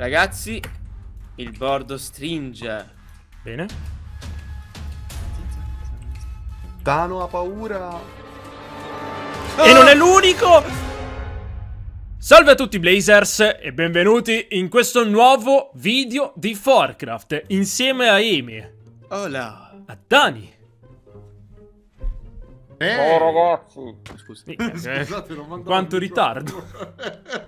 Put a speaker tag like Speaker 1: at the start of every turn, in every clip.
Speaker 1: Ragazzi, il bordo stringe. Bene.
Speaker 2: Tano
Speaker 3: ha paura. Ah! E non è
Speaker 2: l'unico! Salve a tutti Blazers e benvenuti in questo nuovo video di Forcraft insieme a Amy. Hola. A Dani. Eh. Ciao ragazzi! Scusi, Scusate, eh, non mandavo Quanto ritardo!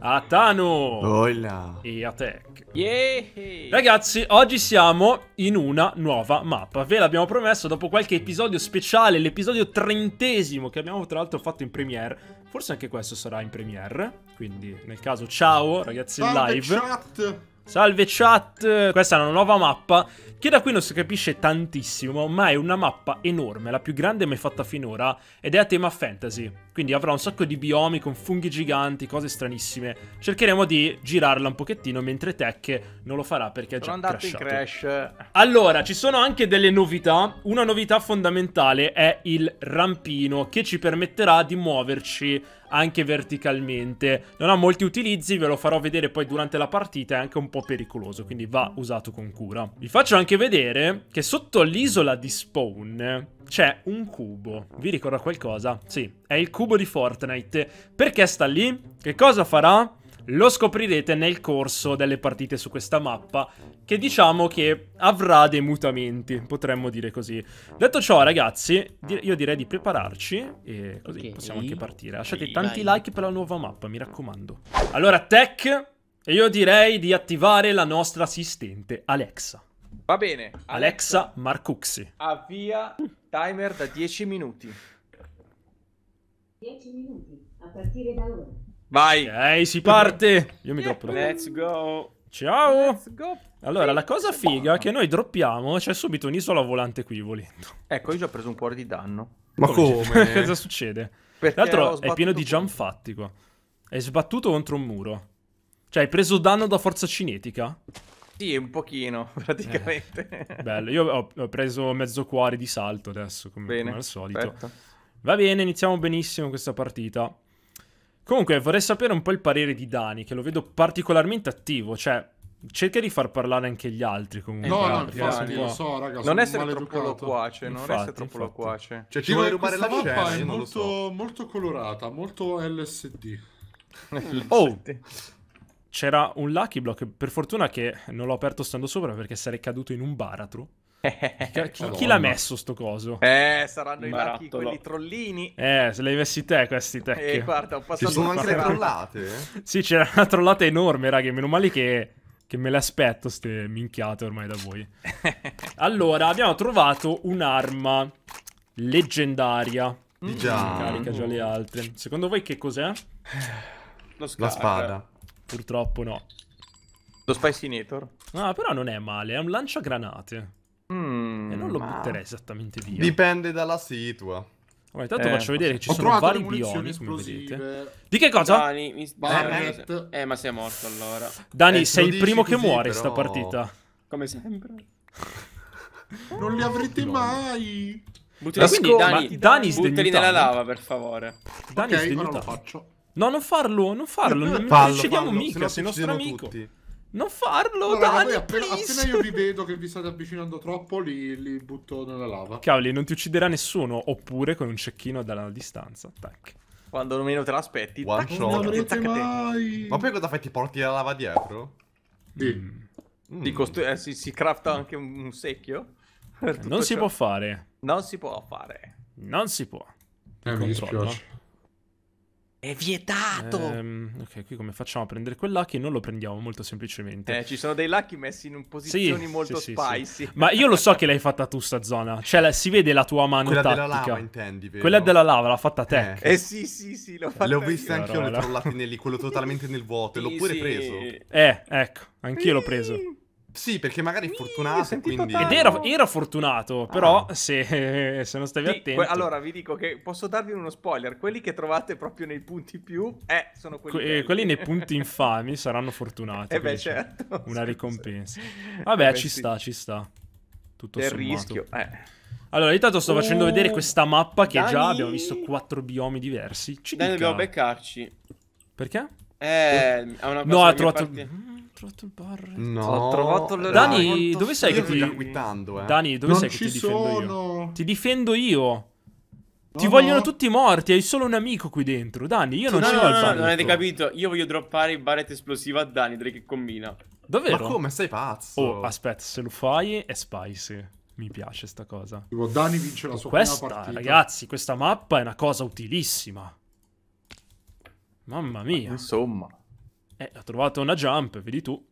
Speaker 2: a Tano! Olla. E a Tech! Yeah. Ragazzi, oggi siamo in una nuova mappa. Ve l'abbiamo promesso dopo qualche episodio speciale, l'episodio trentesimo che abbiamo tra l'altro fatto in premiere. Forse anche questo sarà in premiere, quindi nel caso ciao ragazzi in live. Chat. Salve chat! Questa è una nuova mappa che da qui non si capisce tantissimo, ma è una mappa enorme, la più grande mai fatta finora, ed è a tema fantasy. Quindi avrà un sacco di biomi con funghi giganti, cose stranissime. Cercheremo di girarla un pochettino, mentre Tech non lo farà perché è sono già crashato. crash. Allora, ci sono anche delle novità. Una novità fondamentale è il rampino, che ci permetterà di muoverci anche verticalmente. Non ha molti utilizzi, ve lo farò vedere poi durante la partita, è anche un po' pericoloso, quindi va usato con cura. Vi faccio anche vedere che sotto l'isola di spawn c'è un cubo. Vi ricorda qualcosa? Sì, è il cubo di Fortnite. Perché sta lì? Che cosa farà? Lo scoprirete nel corso delle partite su questa mappa, che diciamo che avrà dei mutamenti, potremmo dire così. Detto ciò, ragazzi, io direi di prepararci e così okay. possiamo anche partire. Lasciate okay, tanti vai. like per la nuova mappa, mi raccomando. Allora, tech, e io direi di attivare la nostra assistente, Alexa. Va bene.
Speaker 1: Alexa, Alexa
Speaker 2: Marcuxi. Avvia timer da 10 minuti.
Speaker 1: 10 minuti, a partire da ora.
Speaker 2: Vai. Ehi, si parte. Io mi droppo. Let's go. Ciao. Let's go. Allora, la cosa figa è che noi droppiamo, c'è subito un'isola volante qui, volendo. Ecco, io già ho preso un cuore di danno. Ma come? cosa succede? Perché L'altro è pieno di jump fatti qua. Hai sbattuto contro un muro. Cioè, hai preso danno da forza cinetica? Sì, un pochino, praticamente. Eh, bello, io ho, ho, preso mezzo cuore di salto adesso, come, come al solito. Aspetta. Va bene, iniziamo benissimo questa partita. Comunque, vorrei sapere un po' il parere di Dani, che lo vedo particolarmente attivo, cioè... Cerca di far parlare anche gli altri comunque. No, no, infatti, lo so, raga, Non essere troppo loquace, non essere troppo loquace. Cioè, ci vuoi rubare la mappa è molto, so. molto colorata, molto LSD. Oh! C'era un lucky block, per fortuna che non l'ho aperto stando sopra perché sarei caduto in un baratro chi, chi l'ha messo sto coso?
Speaker 3: Eh, saranno i
Speaker 1: marchi
Speaker 2: quelli trollini. Eh, se li messi te questi tech. Eh, guarda, ho passato Ci sono anche le trollate. sì, c'era una trollata enorme, raga, meno male che che me le aspetto ste minchiate ormai da voi. allora, abbiamo trovato un'arma leggendaria. Di già. Mm, carica già le altre. Secondo voi che cos'è? La spada. Purtroppo no. Lo Spicinator. No, ah, però non è male, è un lanciagranate.
Speaker 3: Mm, e non mm, lo ma... butterei esattamente via. Dipende
Speaker 2: dalla situa.
Speaker 3: Allora, intanto eh, faccio vedere che ci sono vari bioni, come vedete. Di che cosa? Dani, mi... eh,
Speaker 1: eh, ma sei morto allora. Dani, eh, sei il primo che muore però... sta partita.
Speaker 3: Come sempre. non li avrete no. mai.
Speaker 2: Buttali, quindi, Dani, ma, Dani buttali nella lava, per favore. Dani, okay, non lo faccio. No, non farlo, non farlo. Non, non ci fallo, mica, se sei nostro amico. Tutti. Non
Speaker 3: farlo, no, Dani, appena, appena, io vi vedo che vi state avvicinando troppo, li, li, butto nella lava.
Speaker 2: Cavoli, non ti ucciderà nessuno, oppure con un cecchino dalla distanza. Tac.
Speaker 3: Quando meno te l'aspetti, One tac, shot. Non tac, mai. Ma poi cosa fai? Ti porti la lava dietro? Sì. Mm. Eh, si, si, crafta anche un, un secchio? Non si ciò. può fare. Non si può fare.
Speaker 1: Non
Speaker 2: si può. Eh, mi dispiace.
Speaker 1: È vietato! Ehm,
Speaker 2: ok, qui come facciamo a prendere quel lucky? Non lo prendiamo molto semplicemente. Eh,
Speaker 1: ci sono dei lucky messi in posizioni sì,
Speaker 2: molto sì, spicy. Sì, Ma io lo so che l'hai fatta tu sta zona. Cioè, la, si vede la tua mano Quella tattica. della lava,
Speaker 3: intendi, vero? Quella della lava l'ha fatta te. Eh, eh sì, sì, sì, l'ho fatta Le ho viste anche io le quello
Speaker 2: totalmente nel vuoto.
Speaker 3: e l'ho pure preso. Eh,
Speaker 2: ecco, anch'io l'ho preso. Sì, perché magari è fortunato. quindi... Ed ero, ero fortunato, ah. però ah. se, se, non stavi sì, attento. allora
Speaker 1: vi dico che posso darvi uno spoiler: quelli che trovate proprio nei punti più, eh, sono quelli. Que- eh, quelli nei punti
Speaker 2: infami saranno fortunati. Eh beh, certo. Una ricompensa. Eh Vabbè, eh beh, ci sì. sta, ci sta. Tutto Il rischio, eh. Allora, intanto sto facendo oh, vedere questa mappa che Dani... già abbiamo visto quattro biomi diversi. Ci Dai, dobbiamo
Speaker 1: beccarci. Perché? Eh, ha una cosa No, ha trovato. Parte trovato il bar. No, ho trovato il Dani, dove sei che ti guidando,
Speaker 2: eh? Dani, dove non sei che ti difendo io? Ti difendo io. No, ti vogliono no. tutti morti, hai solo un amico qui dentro. Dani, io non no, ce l'ho no, no, no, non avete
Speaker 1: capito. Io voglio droppare il barret esplosivo a Dani, direi che combina. Davvero? Ma come?
Speaker 2: Sei pazzo? Oh, aspetta, se lo fai è spicy. Mi piace sta cosa. Tipo, Dani vince la sua questa, prima partita. Ragazzi, questa mappa è una cosa utilissima. Mamma mia. Ma insomma. Eh, ha trovato una jump, vedi tu.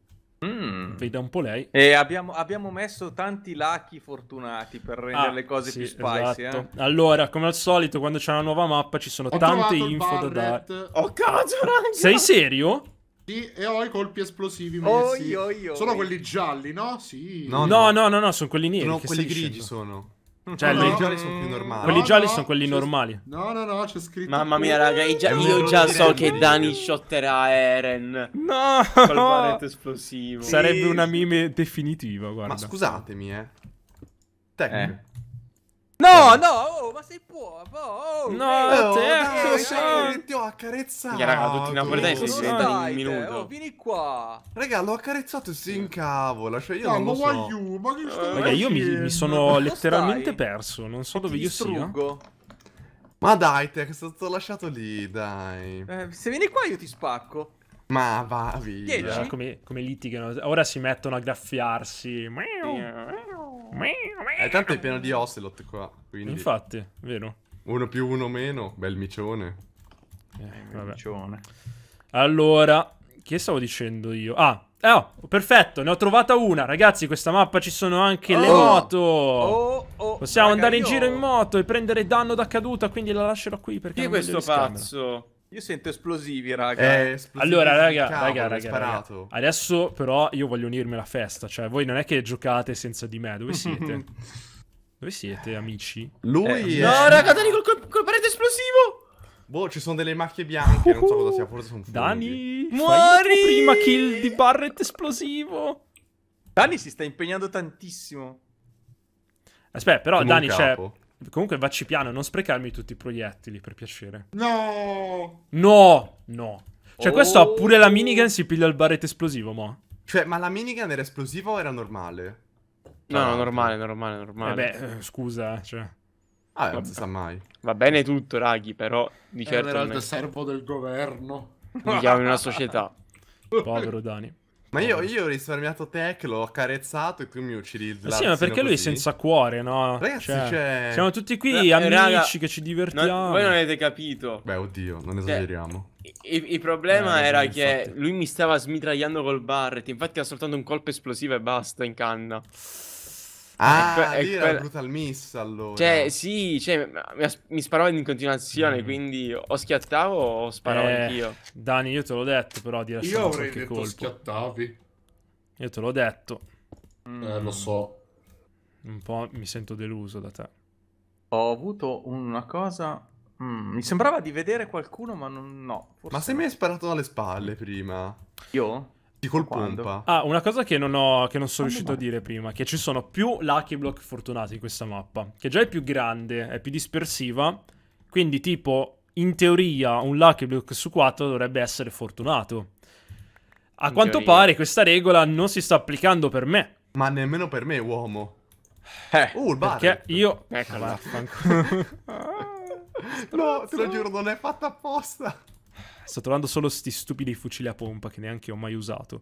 Speaker 2: Mm. Vedi un po' lei. E abbiamo,
Speaker 1: abbiamo, messo tanti lucky fortunati per rendere ah, le cose sì, più
Speaker 2: spicy. Esatto. Eh. Allora, come al solito, quando c'è una nuova mappa ci sono ho tante info da dare.
Speaker 3: Oh, cazzo,
Speaker 1: ragazzi!
Speaker 2: Sei serio?
Speaker 3: Sì, e ho i colpi esplosivi messi. Oh, io, io, sono oi. quelli gialli, no? Sì.
Speaker 2: No, no, no, no, no, no sono quelli neri. No, quelli grigi sono. Cioè, no, le... gialli sono più normali. Quelli no, gialli no, sono quelli normali.
Speaker 1: No,
Speaker 3: no, no, c'è scritto.
Speaker 1: Mamma mia, raga, già... io già so che Dani shotterà Eren. No! Col barretto esplosivo. Sì. Sarebbe
Speaker 2: una meme definitiva, guarda. Ma scusatemi, eh. Tecnico.
Speaker 3: Eh. No, eh. no, oh, ma sei buono. Oh, oh, no, eh, eh, oh, te, dai, ti ho accarezzato. Raga, raga, tutti napoletani sono stati un minuto. Oh, vieni qua. Raga, l'ho accarezzato e si incavola. Cioè, io no, non lo so. You, ma che sto raga, io mi, mi sono letteralmente perso. Non so dove io distruggo. sia.
Speaker 2: Ma dai, te, che sono stato lasciato lì, dai.
Speaker 1: se vieni qua io ti spacco.
Speaker 2: Ma va via. Come, litigano. Ora si mettono a graffiarsi. meow. Eh, eh, tanto è
Speaker 3: pieno di Ocelot qua, quindi... Infatti, vero.
Speaker 2: Uno più uno meno, bel micione. Eh, eh bel micione. Allora, che stavo dicendo io? Ah, eh, oh, perfetto, ne ho trovata una. Ragazzi, questa mappa ci sono anche oh. le moto. Oh, oh, Possiamo andare in giro in moto e prendere danno da caduta, quindi la lascerò qui perché... Chi è questo pazzo?
Speaker 3: Camera. Io sento esplosivi, raga. Eh, eh esplosivi allora, raga, cavolo, raga, raga, raga,
Speaker 2: Adesso però io voglio unirmi alla festa, cioè voi non è che giocate senza di me, dove siete? dove siete, amici? Lui eh, è... No, raga, Dani
Speaker 1: col, col, col parete esplosivo!
Speaker 2: Boh, ci sono delle macchie bianche, non so cosa sia, forse sono Dani, muori! prima kill di Barret esplosivo. Dani si sta impegnando tantissimo. Aspetta, però Come Dani c'è cioè, Comunque vacci piano, non sprecarmi tutti i proiettili, per piacere. No! No! No. Cioè, oh. questo pure la minigun si piglia il barretto esplosivo, mo.
Speaker 3: Cioè, ma la minigun era esplosiva o era normale? No, no, normale, normale, normale. Vabbè, eh eh,
Speaker 2: scusa, eh, cioè... Ah, non si sa
Speaker 3: mai.
Speaker 1: Va bene tutto, raghi, però di certo... Era il
Speaker 2: servo del governo. Viviamo in una società. Povero Dani.
Speaker 3: Ma io, io, ho risparmiato tech, l'ho accarezzato e tu mi uccidi la Sì, ma perché lui è senza
Speaker 2: cuore, no? Ragazzi, cioè, cioè... Siamo tutti qui no, eh, amici raga, che ci divertiamo. Non, voi non avete
Speaker 1: capito. Beh, oddio, non cioè, esageriamo. Cioè, il, il, problema eh, era infatti. che lui mi stava smitragliando col barret. Infatti, ha soltanto un colpo esplosivo e basta in canna.
Speaker 3: Ah, è, eh, que- è eh, Brutal Miss allora. Cioè,
Speaker 1: sì, cioè,
Speaker 2: mi, sparava in continuazione, mm.
Speaker 1: quindi o schiattavo o sparavo eh, anch'io.
Speaker 2: Dani, io te l'ho detto però di lasciare Io avrei detto colpo.
Speaker 3: schiattavi.
Speaker 2: Io te l'ho detto. Mm. Eh, lo mm. so. Un po' mi sento deluso da te.
Speaker 3: Ho avuto una
Speaker 1: cosa... Mm, mi sembrava di vedere qualcuno, ma non... no. ma se no.
Speaker 2: mi hai sparato
Speaker 3: alle spalle prima? Io? Sì, col pompa.
Speaker 2: Ah, una cosa che non, ho, che non sono Quando riuscito va? a dire prima, che ci sono più lucky block fortunati in questa mappa, che già è più grande, è più dispersiva, quindi tipo, in teoria, un lucky block su 4 dovrebbe essere fortunato. A in quanto teoria. pare questa regola non si sta applicando per me. Ma nemmeno per me, uomo. Eh, uh, il Barret. Perché io... Eccola. no,
Speaker 3: te lo giuro, non è fatta apposta.
Speaker 2: Sto trovando solo sti stupidi fucili a pompa che neanche ho mai usato.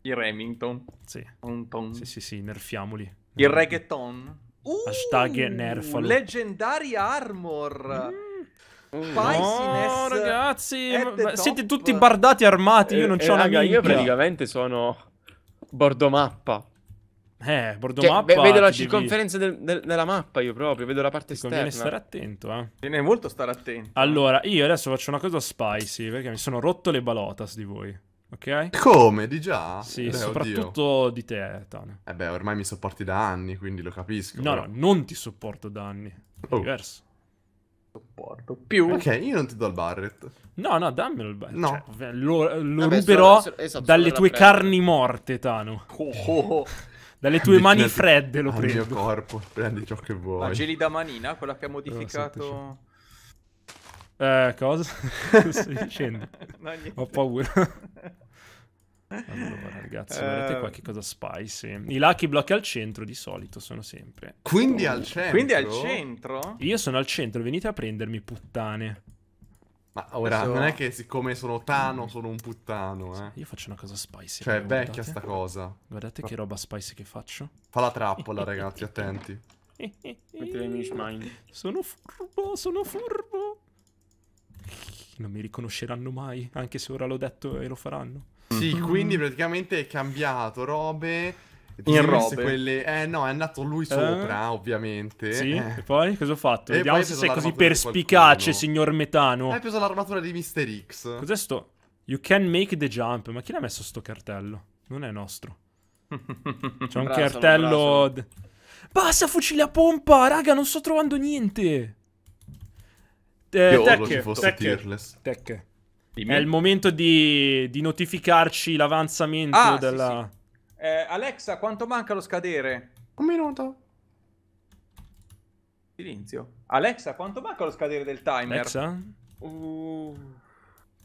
Speaker 3: I Remington. Sì.
Speaker 2: Remington. Sì, sì, sì, nerfiamoli. Il reggaeton. Uh, Hashtag nerfalo.
Speaker 3: Legendary armor. Mm. No, ragazzi, ma... siete tutti bardati armati. io non eh, ho una eh, raga, minchia. Io praticamente
Speaker 1: sono bordomappa.
Speaker 2: Eh, bordo cioè, mappa. vedo la circonferenza
Speaker 1: devi... del, del, della mappa io proprio, vedo la parte ti esterna. Conviene stare attento, eh.
Speaker 2: Viene molto stare attento. Allora, io adesso faccio una cosa spicy, perché mi sono rotto le balotas di voi. Ok? Come? Di già? Sì, beh, soprattutto oddio. di te, Tane. Eh beh, ormai
Speaker 3: mi sopporti da anni, quindi lo capisco. No, però. no,
Speaker 2: non ti sopporto da anni. È oh. diverso. Sopporto più. Ok, io non ti do il Barrett. No, no, dammelo il Barrett. No. Cioè, lo, lo Vabbè, eh ruberò sono, sono, sono, dalle tue prendo. carni morte, Tano. Oh, oh, oh. Dalle tue mani fredde lo prendi. Il mio corpo, prendi ciò che vuoi. La geli
Speaker 3: da manina, quella che ha modificato...
Speaker 2: Eh, cosa? Stai dicendo? no, Ho paura. Allora, ragazzi, vedete eh, uh... qua cosa spicy. I lucky block al centro di solito sono sempre. Quindi oh. al centro? Quindi al centro? Io sono al centro, venite a prendermi, puttane. Ma ora Adesso... non è
Speaker 3: che siccome sono Tano sono un puttano, eh. Io faccio una cosa spicy. Cioè, è eh, vecchia sta cosa. Guardate che
Speaker 2: roba spicy che faccio.
Speaker 3: Fa la trappola, ragazzi, attenti. in mind.
Speaker 2: sono furbo, sono furbo. Non mi riconosceranno mai, anche se ora l'ho detto e lo
Speaker 3: faranno. Sì, mm. quindi praticamente è cambiato robe in robe. Quelle... Eh no, è andato lui eh? sopra, eh. ovviamente. Sì, eh. e poi cosa ho fatto? E Vediamo se sei così perspicace, signor Metano. Hai preso
Speaker 2: l'armatura di Mr. X. Cos'è sto? You can make the jump. Ma chi l'ha messo sto cartello? Non è nostro. C'è un cartello... Basta fucile a pompa, raga, non sto trovando niente. Eh, Io tech, tech, tech. È il momento di, di notificarci l'avanzamento ah, della... Sì, sì.
Speaker 1: Eh, Alexa, quanto manca lo scadere?
Speaker 3: Un minuto.
Speaker 1: Silenzio. Alexa, quanto manca lo scadere del timer?
Speaker 2: Alexa?
Speaker 3: Uh...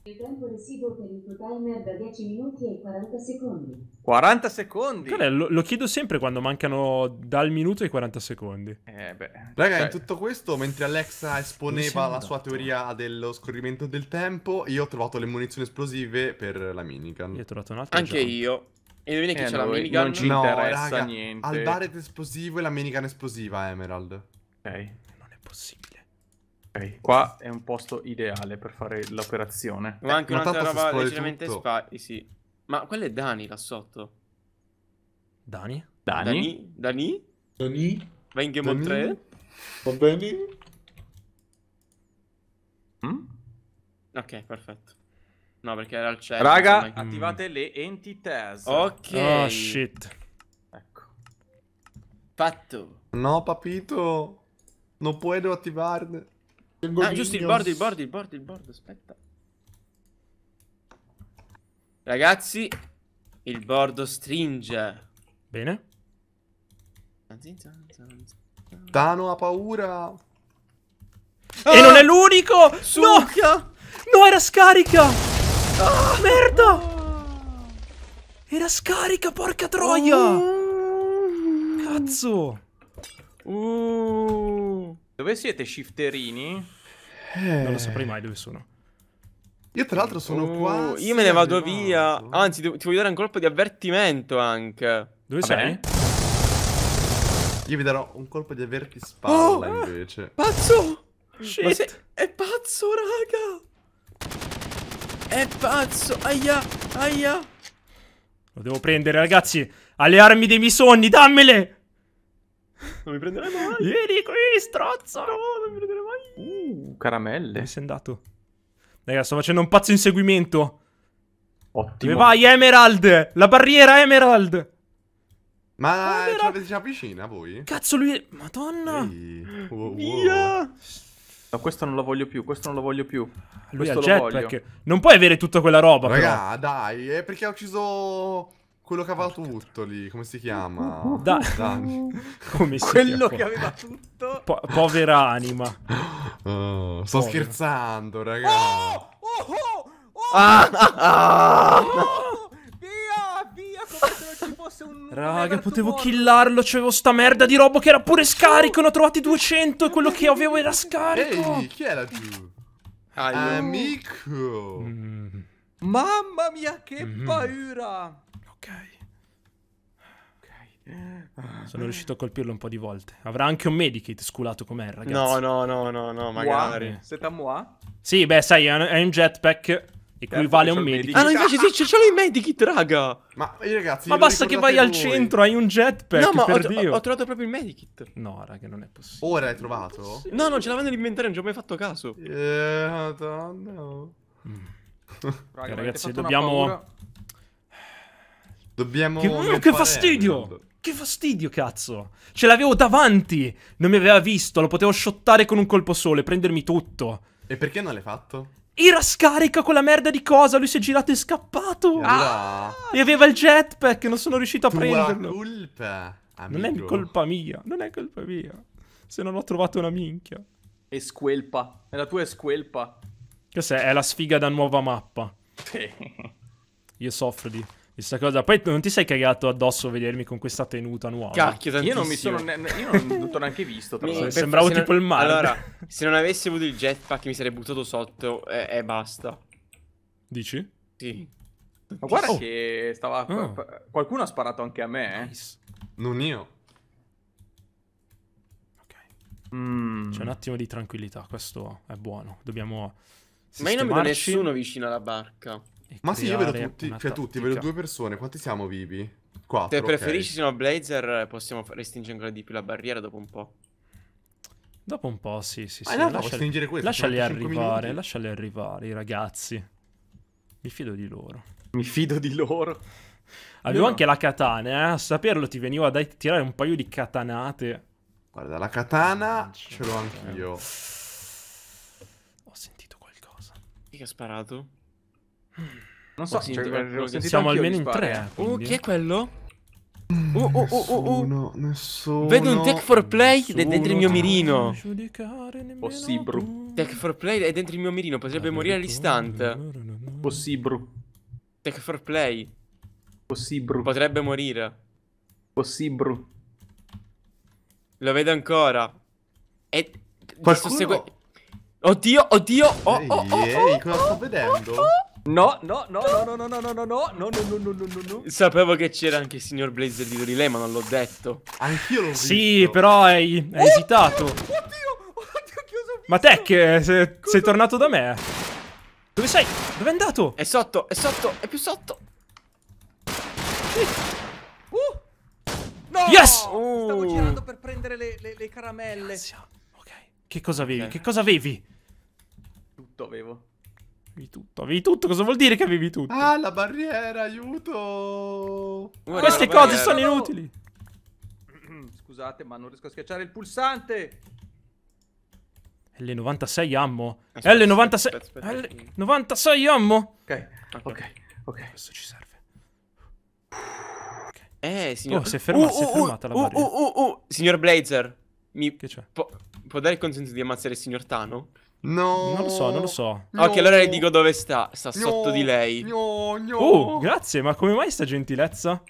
Speaker 3: Il tempo residuo per il tuo timer da 10 minuti e 40 secondi.
Speaker 2: 40 secondi? Cara, lo, lo, chiedo sempre quando mancano dal minuto ai 40 secondi. Eh beh. Raga, cioè... in
Speaker 3: tutto questo, mentre Alexa esponeva la sua teoria dello scorrimento del tempo, io ho trovato le munizioni esplosive per la minigun. Io ho trovato un'altra. Anche già. io. E vedi che eh, c'è no, la eh, minigun. Non ci interessa raga, niente. Al baret esplosivo e la minigun esplosiva, Emerald. Ok. Eh, non è possibile. Ok, qua è un posto ideale per fare l'operazione. Ma anche eh, un'altra roba leggermente
Speaker 1: spy. Sì. Ma quello è Dani là sotto. Dani?
Speaker 3: Dani?
Speaker 1: Dani? Dani? Vai in Game of 3?
Speaker 3: Va bene?
Speaker 1: Mm? Ok, perfetto. No, perché era al centro. Raga, insomma, attivate mm. le entities. Ok.
Speaker 2: Oh, shit. Ecco.
Speaker 1: Fatto.
Speaker 3: No, papito. Non puoi attivarne. ah, giusto, il board, il board,
Speaker 1: il board, il board, aspetta. Ragazzi, il board stringe. Bene.
Speaker 3: Tano ha paura.
Speaker 2: Ah! E non è l'unico! No! no, era scarica! Oh, merda! Era scarica, porca troia! Cazzo! Uh.
Speaker 3: Dove siete, shifterini?
Speaker 2: Eh. Non lo saprei mai dove sono. Io tra l'altro sono uh, qua. Io me ne vado
Speaker 1: arrivato. via. Anzi, ti voglio dare un colpo di avvertimento anche. Dove Vabbè. sei?
Speaker 3: Io vi darò un colpo di avvertispalle oh, invece. Pazzo!
Speaker 1: Shit. Sei... È pazzo, raga! È pazzo. Aia,
Speaker 2: aia. Lo devo prendere, ragazzi. Alle armi dei miei sogni, dammele. Non mi prenderai mai. Vieni qui, strozzo. No, non mi prenderai mai. Uh, caramelle. Mi sei andato. Ragazzi, sto facendo un pazzo inseguimento. Ottimo. Dove vai, Emerald? La barriera, Emerald. Ma Emerald.
Speaker 3: c'avete già vicina voi?
Speaker 2: Cazzo, lui... Madonna. Ehi.
Speaker 3: Wow, wow. Via.
Speaker 2: No, questo non lo voglio più, questo non lo voglio più. Lui questo ha jetpack. Non puoi avere tutta quella roba, Raga, però.
Speaker 3: dai, è perché ha ucciso... Quello che aveva tutto lì, come si chiama? Da...
Speaker 2: come si Quello chiama? che aveva tutto? Po povera anima. Oh, sto povera. scherzando, raga. Oh! Oh! Oh! oh! Ah!
Speaker 3: ah!
Speaker 2: forse un... Raga, potevo buono. killarlo, c'avevo sta merda di robo che era pure scarico, ne ho trovati 200 e quello che avevo era scarico. Ehi,
Speaker 3: chi è laggiù?
Speaker 2: Ah, Amico. Mm. Mamma
Speaker 3: mia, che mm. paura. Ok.
Speaker 2: Sono riuscito a colpirlo un po' di volte. Avrà anche un medikit sculato com'è, ragazzi. No, no,
Speaker 1: no, no, no,
Speaker 2: magari. Wow. C'est à moi? Sì, beh, sai, è un jetpack. Equivale certo, a un medikit. Ah, no, invece sì, ce, l'ho il medikit, raga.
Speaker 3: Ma ragazzi, ma basta che vai voi. al centro,
Speaker 2: hai un jetpack. No, ma per ho, Dio. ho trovato proprio il medikit. No, raga, non è possibile. Ora l'hai trovato?
Speaker 1: No, non ce l'avevo nell'inventario, non ci ho mai fatto caso. Eh, madonna. Mm. Raga, eh, ragazzi,
Speaker 3: dobbiamo. Dobbiamo. Che, mm, che fastidio!
Speaker 2: Che fastidio, cazzo! Ce l'avevo davanti! Non mi aveva visto, lo potevo shottare con un colpo sole, prendermi tutto.
Speaker 3: E perché non l'hai fatto?
Speaker 2: Era scarica quella merda di cosa. Lui si è girato e scappato. Ah, e aveva il jetpack. Non sono riuscito a Tua prenderlo.
Speaker 3: Colpa, non è colpa
Speaker 2: mia. Non è colpa mia. Se non ho trovato una minchia. E
Speaker 1: squelpa.
Speaker 3: E la tua è Che
Speaker 2: Questa è la sfiga da nuova mappa. Io soffro di. Questa cosa. Poi non ti sei cagato addosso a vedermi con questa tenuta nuova? Cacchio, Io non mi sono ne- io non, non neanche visto. Tra mi, sembravo tipo non... il male. Allora,
Speaker 1: se non avessi avuto il jetpack mi sarei buttato sotto e, e basta. Dici? Sì. Ma guarda oh. che stava. Oh. Qualcuno ha sparato anche a me. Eh?
Speaker 2: Non io. Ok. Mm. C'è un attimo di tranquillità. Questo è buono. Dobbiamo. Ma io non vedo nessuno
Speaker 1: vicino alla barca. Ma sì, io vedo tutti, cioè tutti, vedo due
Speaker 3: persone, quanti siamo vivi? Quattro, Se preferisci
Speaker 1: okay. Blazer possiamo restringere ancora di più la barriera dopo un po'.
Speaker 2: Dopo un po', sì, sì, ah, sì. Ah, lascia, questo, lasciali arrivare, minuti. lasciali arrivare i ragazzi. Mi fido di loro. Mi fido di loro. Avevo no. anche la katana, eh? A saperlo ti veniva da tirare un paio di katanate. Guarda, la katana ce l'ho anch'io. Ho
Speaker 1: sentito qualcosa. Chi ha sparato? Non so, cioè, cioè, siamo almeno in tre. Uh, chi è quello? Oh, oh, oh, oh, uh. uh, uh,
Speaker 3: uh. Nessuno, Vedo un tech for play nessuno, dentro il mio mirino.
Speaker 1: Possibru. Oh, tech for play è dentro il mio mirino, potrebbe morire all'istante. Possibru. Oh, tech for play. Possibru. Oh, potrebbe morire. Possibru. Lo vedo ancora. E...
Speaker 3: Qualcuno... Oddio, oddio. Oh, oh, oh, oh, oh, oh, oh, oh, oh, oh, oh, oh No, no, no, no, no, no, no, no, no, no, no, no, no, no, no, no, no.
Speaker 1: Sapevo che c'era anche il signor Blazer dietro di lei, ma non l'ho detto.
Speaker 3: Anch'io l'ho visto.
Speaker 2: Sì, però hai, hai esitato. Oddio, oddio, che ho Ma te che se, sei tornato da me? Dove sei? Dove è andato? È sotto, è sotto, è più sotto. Uh. No! Yes! Oh. Stavo girando
Speaker 3: per prendere le, le, le caramelle. Grazie. Ok.
Speaker 2: Che cosa avevi? Okay. Che cosa avevi?
Speaker 3: Tutto avevo.
Speaker 2: Avevi tutto, avevi tutto, cosa vuol dire che avevi tutto? Ah,
Speaker 3: la barriera, aiuto! Guarda Queste cose barriera. sono inutili. Scusate, ma non riesco a schiacciare il pulsante.
Speaker 2: L96 ammo. L96 L96 ammo. Ok, ok, ok. Questo ci serve. Eh, okay. Eh, signor... Oh, si è fermata, uh, si è uh, uh, uh, fermata uh, la barriera. Uh, uh, uh, uh,
Speaker 1: signor Blazer, mi... Che c'è? può dare il consenso di ammazzare il signor Tano? No. Non lo so, non lo so. No. Ok, allora le dico dove sta. Sta no. sotto di lei. No,
Speaker 2: no. Oh, grazie, ma come mai sta gentilezza?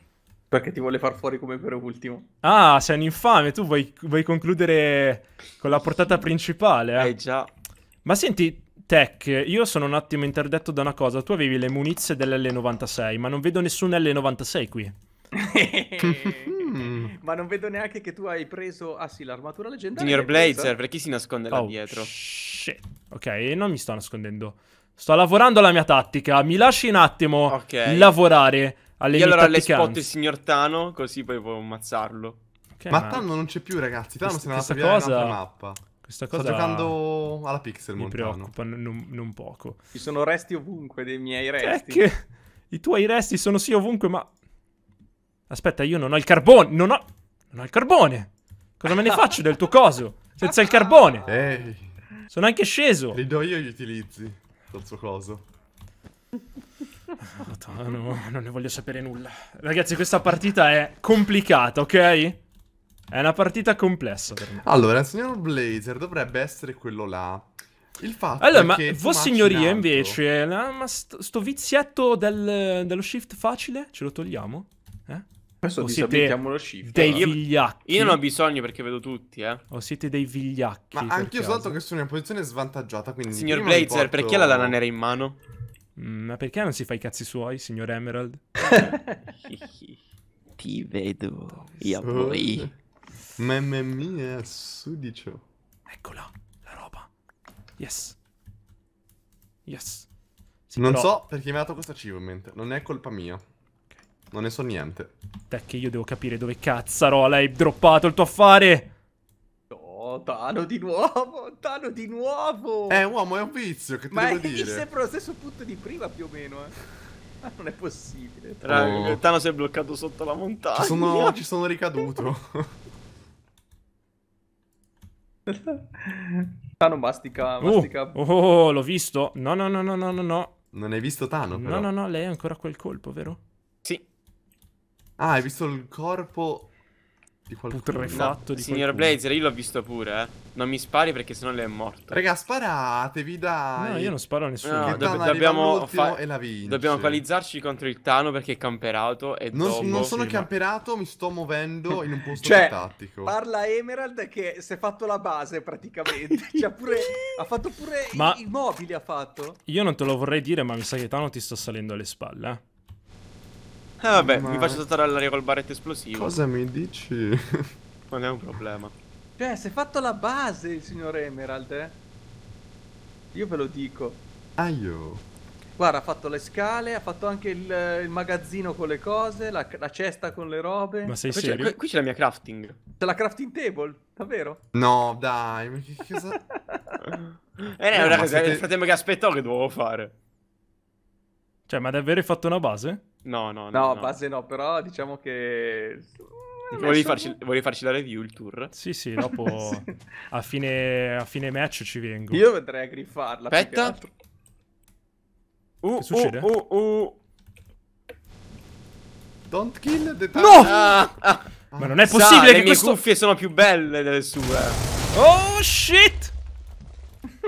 Speaker 2: Perché ti vuole far fuori come per ultimo. Ah, sei un infame. Tu vuoi, vuoi concludere con la portata principale, eh? Eh già. Ma senti, Tech, io sono un attimo interdetto da una cosa. Tu avevi le munizie dell'L96, ma non vedo nessun L96 qui.
Speaker 3: ma non
Speaker 1: vedo neanche che tu hai preso. Ah, sì, l'armatura leggendaria. Signor Blazer, perché si
Speaker 2: nasconde là oh, dietro? Shh shit. Ok, non mi sto nascondendo. Sto lavorando alla mia tattica. Mi lasci un attimo okay. lavorare alle Io mie allora le spot il
Speaker 1: signor Tano, così poi puoi ammazzarlo. Okay, ma, ma Tano
Speaker 2: non c'è più, ragazzi. Tano questa, se ne è andato cosa... mappa. Questa cosa Sto giocando alla Pixel Mi Montano. preoccupa non, non, poco. Ci sono resti ovunque dei miei cioè, resti. Che, che i tuoi resti sono sì ovunque, ma Aspetta, io non ho il carbone, non ho non ho il carbone. Cosa me ne faccio del tuo coso senza il carbone? Ehi. Sono anche sceso. Li do io gli utilizzi. Dal suo coso. Ah, no, non ne voglio sapere nulla. Ragazzi, questa partita è complicata, ok? È una partita complessa per me. Allora, il signor Blazer dovrebbe essere quello là. Il fatto allora, ma voi signoria invece, ma sto, sto vizietto del, dello shift facile ce lo togliamo? Eh? Questo o siete shift, dei allora. vigliacchi. Io non ho
Speaker 3: bisogno
Speaker 1: perché vedo tutti, eh.
Speaker 2: O siete dei vigliacchi. Ma anche io so
Speaker 3: che sono in una posizione
Speaker 2: svantaggiata, quindi... Signor Blazer, porto... perché la lana nera in mano? Mm, ma perché non si fa i cazzi suoi, signor Emerald?
Speaker 1: Ti vedo, io
Speaker 3: poi. Mamma mia, sudicio. Eccola,
Speaker 2: la roba. Yes. Yes.
Speaker 3: Sì, non però... so perché mi ha dato questo achievement,
Speaker 2: non è colpa mia. Non ne so niente. che io devo capire dove cazzarola hai droppato il tuo affare.
Speaker 3: No, Tano di nuovo, Tano di nuovo. Eh,
Speaker 2: uomo, è un vizio, che ti Ma devo è, dire? Ma è
Speaker 3: sempre lo stesso punto di prima, più o meno, eh. Ma non è possibile. Raga, oh.
Speaker 1: Tano si è bloccato sotto la montagna. Ci sono, ci
Speaker 3: sono ricaduto.
Speaker 1: Tano mastica,
Speaker 3: uh, mastica. Uh,
Speaker 2: oh, l'ho visto. No, no, no, no, no, no. Non hai visto Tano, però. No, no, no, lei ha ancora quel colpo, vero?
Speaker 3: Ah, hai visto il
Speaker 2: corpo
Speaker 3: di qualcuno? Putrefatto no, esatto, di Signor qualcuno. Blazer,
Speaker 1: io l'ho visto pure, eh. Non mi spari perché sennò lei è morto. Raga,
Speaker 3: sparatevi, dai. No, io non sparo a nessuno.
Speaker 2: No, do dobbiamo, fa- e la vince. dobbiamo
Speaker 1: qualizzarci contro il Tano perché è camperato e Non, non sono sì,
Speaker 3: camperato, ma... mi sto muovendo in un posto cioè, tattico. Cioè, parla Emerald che si è fatto la base praticamente. cioè pure, ha
Speaker 2: fatto pure ma... i mobili, ha fatto. Io non te lo vorrei dire, ma mi sa che Tano ti sta salendo alle spalle, eh. Eh vabbè, Ma... mi faccio
Speaker 1: saltare all'aria col barretto esplosivo. Cosa
Speaker 2: mi dici?
Speaker 3: non è un problema. Cioè, si è fatto la base il signor Emerald, eh? Io ve lo dico. Aio. Guarda, ha fatto le scale, ha fatto anche il, il magazzino con le cose, la, la, cesta con le robe. Ma sei qui serio? Qui, qui c'è la mia crafting. C'è la crafting table, davvero?
Speaker 2: No, dai, ma che cosa... eh,
Speaker 3: no, no,
Speaker 1: ragazzi, siete... il
Speaker 2: fratello che aspettavo che dovevo fare. Cioè, ma davvero hai fatto una base? No,
Speaker 3: no, no. No, base no, però diciamo che... Eh,
Speaker 1: volevi farci, volevi
Speaker 2: farci, la review il tour? Sì, sì, dopo sì. A, fine, a, fine, match ci vengo. Io
Speaker 3: vedrei a griffarla. Aspetta.
Speaker 2: Uh, che succede? Uh, uh, uh.
Speaker 3: Don't kill the No! Ah, ah. Ma non è possibile Sa, che le questo...
Speaker 2: cuffie sono più belle delle sue. Oh, shit!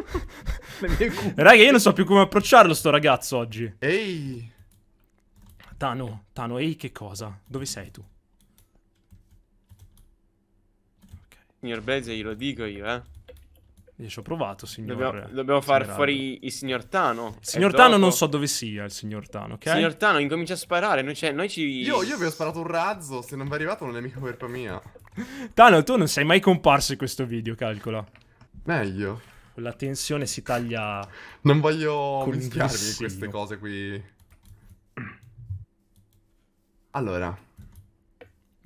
Speaker 2: Raga, io non so più come approcciarlo sto ragazzo oggi. Ehi. Tano, Tano, ehi che cosa? Dove sei tu?
Speaker 1: Okay. Signor Blaze, glielo dico io, eh.
Speaker 2: Io ci ho provato, signor. Dobbiamo, dobbiamo far fuori
Speaker 1: il signor Tano. signor Tano dopo... non so
Speaker 2: dove sia il signor Tano, ok? signor
Speaker 3: Tano incomincia a sparare, noi, noi ci... Io, io vi ho sparato un razzo, se non vi è arrivato non è mica colpa mia.
Speaker 2: Tano, tu non sei mai comparso in questo video, calcola. Meglio. La tensione si taglia... Non voglio mischiarmi in queste
Speaker 3: cose qui.
Speaker 2: Allora.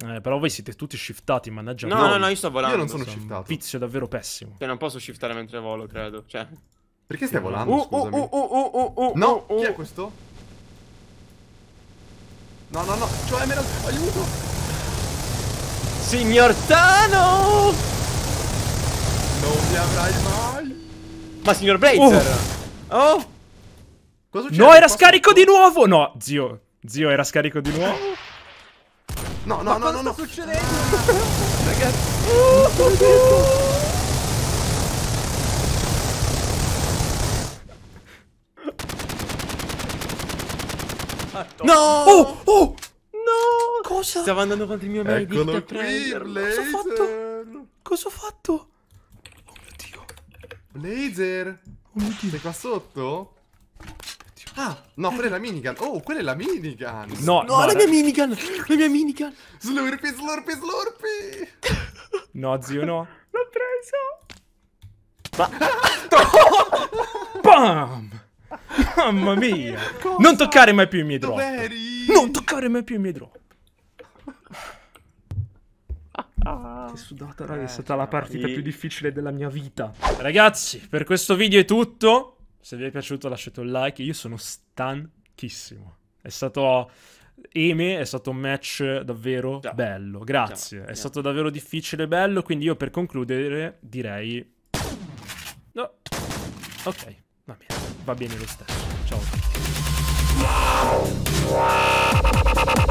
Speaker 2: Eh, però voi siete tutti shiftati, mannaggia. No, no, no, io sto volando. Io non sono so. shiftato. Vizio davvero pessimo. Cioè,
Speaker 1: non posso shiftare mentre volo, credo. Cioè.
Speaker 2: Perché stai volando? Uh, uh, uh, scusami. Uh,
Speaker 3: uh, uh, uh no, chi è questo? No, no, no. Cioè, me lo... aiuto! Signor
Speaker 2: Tano!
Speaker 3: Non mi avrai mai!
Speaker 2: Ma signor Blazer! Oh! oh. Cosa succede? No, era scarico sotto? di nuovo! No, zio. Zio era scarico di nuovo.
Speaker 3: No, no, no, no, no. sta succedendo?
Speaker 2: Ragazzi.
Speaker 3: No! Oh! Oh! No! Cosa? Stava andando contro il mio medico. Eccolo qui, Cosa ho
Speaker 2: fatto? Cosa ho fatto? Oh mio
Speaker 3: Dio. Laser! Oh mio Dio. Sei qua sotto? Ah, no, quella è la minigun. Oh, quella è la minigun. No, no, no la mia eh. minigun. La mia minigun. Slurpy, slurpy, slurpy.
Speaker 2: No, zio, no. L'ho preso. Ma... No. Bam. Mamma mia. Cosa? Non toccare mai più i miei drop. Doveri? Non toccare mai più i miei drop. Che sudata, raga, è stata la eh, partita più difficile della mia vita. Ragazzi, per questo video è tutto. Se vi è piaciuto lasciate un like, io sono stanchissimo. È stato... Eme è stato un match davvero Ciao. bello, grazie. Ciao. È Ciao. stato davvero difficile e bello, quindi io per concludere direi... No. Ok, va bene, va bene lo stesso. Ciao a tutti.